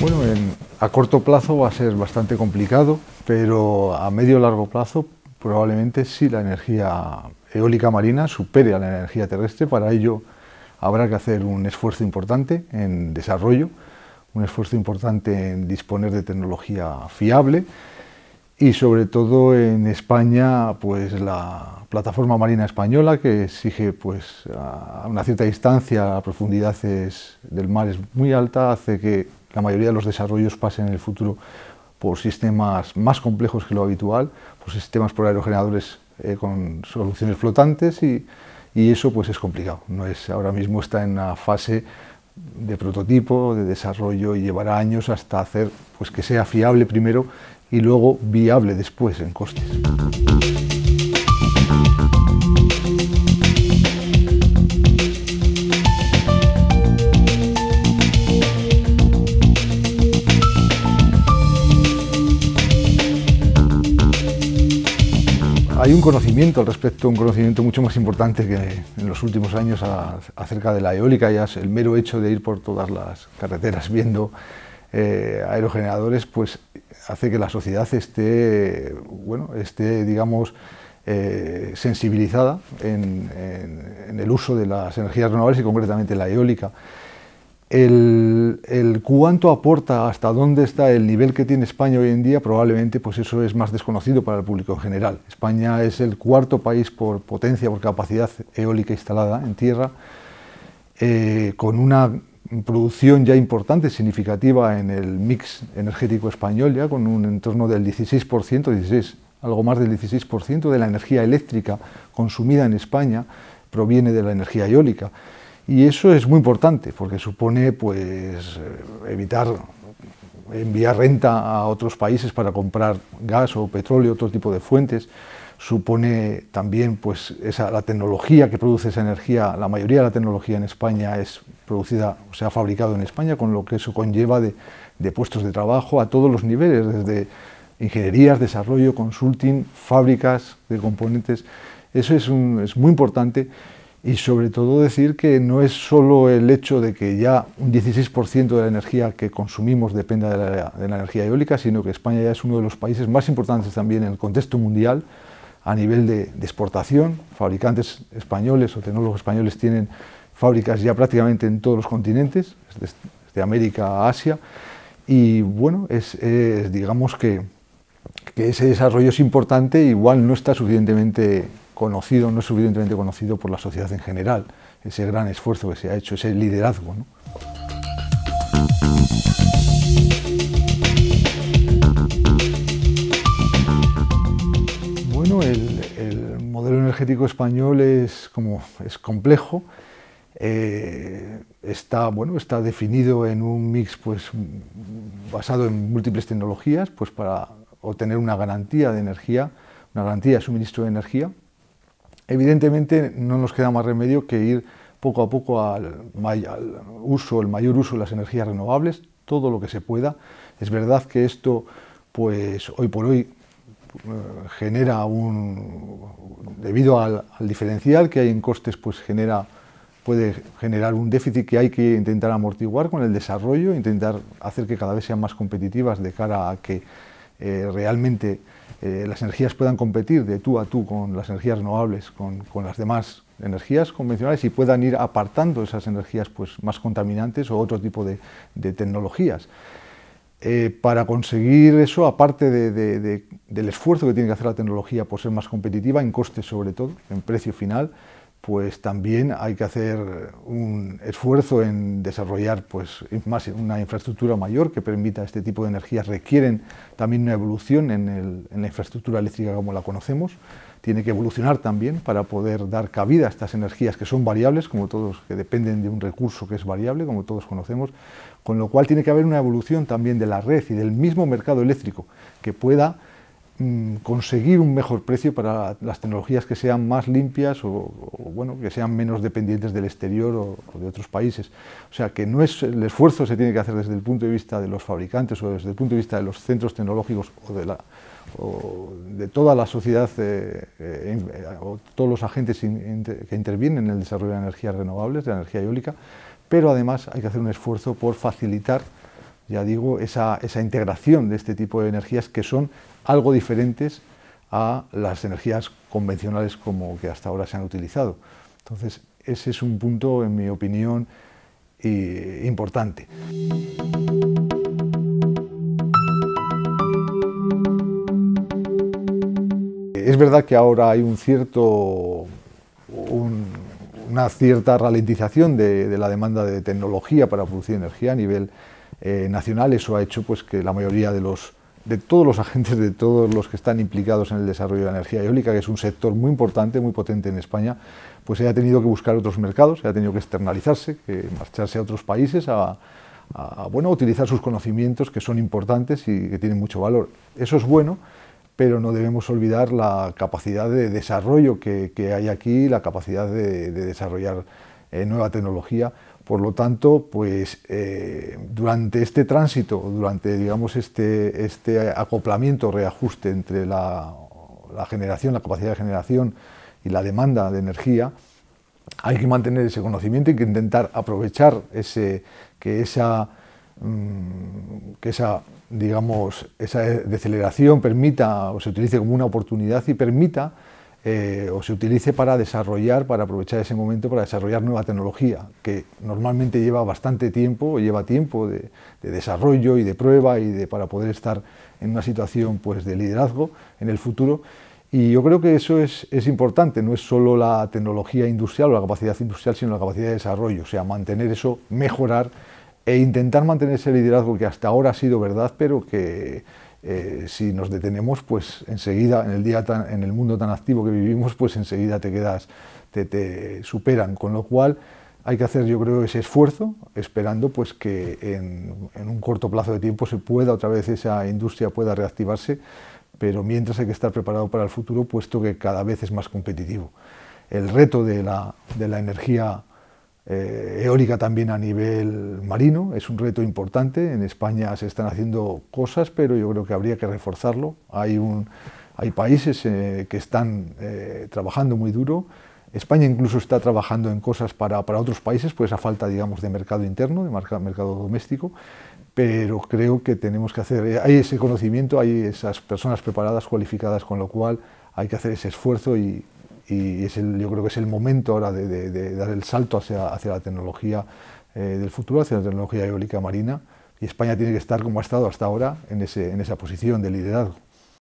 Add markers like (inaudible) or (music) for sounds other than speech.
Bueno, a corto plazo va a ser bastante complicado, pero a medio largo plazo probablemente sí la energía eólica marina supere a la energía terrestre. Para ello habrá que hacer un esfuerzo importante en desarrollo, un esfuerzo importante en disponer de tecnología fiable y sobre todo en España pues la plataforma marina española que exige pues a una cierta distancia, a profundidades del mar es muy alta, hace que la mayoría de los desarrollos pasen en el futuro por sistemas más complejos que lo habitual, por sistemas por aerogeneradores eh, con soluciones flotantes y, y, eso pues es complicado. No es, ahora mismo está en una fase de prototipo, de desarrollo y llevará años hasta hacer pues que sea fiable primero y luego viable después en costes. Hay un conocimiento al respecto, un conocimiento mucho más importante que en los últimos años acerca de la eólica, ya es el mero hecho de ir por todas las carreteras (laughs) viendo eh, aerogeneradores, pues hace que la sociedad esté, esté, digamos, eh, sensibilizada en, el uso de las energías renovables y concretamente la eólica el, cuánto aporta, hasta dónde está el nivel que tiene España hoy en día, probablemente pues eso es más desconocido para el público en general. España es el cuarto país por potencia, por capacidad eólica instalada en tierra, eh, con una producción ya importante, significativa en el mix energético español, ya con un entorno del 16, algo más del 16% de la energía eléctrica consumida en España proviene de la energía eólica. Y eso es muy importante porque supone pues, eh, evitar enviar renta a otros países para comprar gas o petróleo, otro tipo de fuentes. Supone también pues, esa, la tecnología que produce esa energía. La mayoría de la tecnología en España es producida, o se ha fabricado en España, con lo que eso conlleva de, puestos de trabajo a todos los niveles, desde ingenierías, desarrollo, consulting, fábricas de componentes. Eso es muy importante y sobre todo decir que no es solo el hecho de que ya un 16% de la energía que consumimos dependa de la, energía eólica, sino que España ya es uno de los países más importantes también en el contexto mundial a nivel de, exportación. Fabricantes españoles o tecnólogos españoles tienen fábricas ya prácticamente en todos los continentes, desde, América a Asia. Y bueno, digamos que, que ese desarrollo es importante, igual no está suficientemente conocido, no es suficientemente conocido por la sociedad en general, ese gran esfuerzo que se ha hecho, ese liderazgo. Bueno, el, modelo energético español es, como, es complejo. Eh, está, bueno, está definido en un mix pues, basado en múltiples tecnologías pues, para obtener una garantía de energía, una garantía de suministro de energía Evidentemente no nos queda más remedio que ir poco a poco al, uso, el mayor uso de las energías renovables, todo lo que se pueda. Es verdad que esto, pues hoy por hoy, eh, genera un debido al, diferencial que hay en costes pues genera puede generar un déficit que hay que intentar amortiguar con el desarrollo intentar hacer que cada vez sean más competitivas de cara a que eh, realmente eh, las energías puedan competir de tú a tú con las energías renovables, con, las demás energías convencionales y puedan ir apartando esas energías pues, más contaminantes o otro tipo de, tecnologías. Eh, para conseguir eso, aparte del esfuerzo que tiene que hacer la tecnología por ser más competitiva, en costes sobre todo, en precio final, pues también hay que hacer un esfuerzo en desarrollar pues, más una infraestructura mayor que permita este tipo de energías. Requieren también una evolución en, en, la infraestructura eléctrica como la conocemos. Tiene que evolucionar también para poder dar cabida a estas energías que son variables, como todos, que dependen de un recurso que es variable, como todos conocemos. Con lo cual tiene que haber una evolución también de la red y del mismo mercado eléctrico que pueda Mm, conseguir un mejor precio para las tecnologías que sean más limpias o, bueno, que sean menos dependientes del exterior o, de otros países. O sea que no es el esfuerzo se tiene que hacer desde el punto de vista de los fabricantes o desde el punto de vista de los centros tecnológicos o de toda la sociedad eh, eh, eh, o todos los agentes que intervienen en el desarrollo de energías renovables, de la energía eólica, pero además hay que hacer un esfuerzo por facilitar ya digo, esa, integración de este tipo de energías que son algo diferentes a las energías convencionales como que hasta ahora se han utilizado. Entonces, ese es un punto, en mi opinión, importante. Es verdad que ahora hay un cierto, una cierta ralentización de, de, la demanda de tecnología para producir energía a nivel eh, nacional, eso ha hecho pues, que la mayoría de, los, de todos los agentes, de todos los que están implicados en el desarrollo de la energía eólica, que es un sector muy importante, muy potente en España, pues haya tenido que buscar otros mercados, haya tenido que externalizarse, que marcharse a otros países a, bueno, utilizar sus conocimientos que son importantes y que tienen mucho valor. Eso es bueno, pero no debemos olvidar la capacidad de desarrollo que, hay aquí, la capacidad de, desarrollar eh, nueva tecnología por lo tanto, pues eh, durante este tránsito, durante este, este, acoplamiento, reajuste entre la, generación, la capacidad de generación y la demanda de energía, hay que mantener ese conocimiento y que intentar aprovechar que esa, mm, esa esa deceleración permita o se utilice como una oportunidad y permita eh, o se utilice para desarrollar, para aprovechar ese momento para desarrollar nueva tecnología, que normalmente lleva bastante tiempo, lleva tiempo de, desarrollo y de prueba y de, para poder estar en una situación pues, de liderazgo en el futuro. Y yo creo que eso es, es importante, no es solo la tecnología industrial o la capacidad industrial, sino la capacidad de desarrollo, o sea, mantener eso, mejorar e intentar mantener ese liderazgo que hasta ahora ha sido verdad, pero que eh, si nos detenemos, pues enseguida, en el, día en el mundo tan activo que vivimos, pues enseguida te quedas, te, superan, con lo cual hay que hacer yo creo ese esfuerzo, esperando pues que en, un corto plazo de tiempo se pueda otra vez esa industria pueda reactivarse, pero mientras hay que estar preparado para el futuro, puesto que cada vez es más competitivo. El reto de la, de la energía eh, eólica también a nivel marino, es un reto importante. En España se están haciendo cosas, pero yo creo que habría que reforzarlo. Hay, un, hay países eh, que están eh, trabajando muy duro. España incluso está trabajando en cosas para, para otros países, pues a falta, digamos, de mercado interno, de mercado doméstico, pero creo que tenemos que hacer, hay ese conocimiento, hay esas personas preparadas, cualificadas, con lo cual hay que hacer ese esfuerzo y y yo creo que es el momento ahora de, dar el salto hacia, la tecnología eh, del futuro, hacia la tecnología eólica marina, y España tiene que estar como ha estado hasta ahora en esa posición de liderazgo.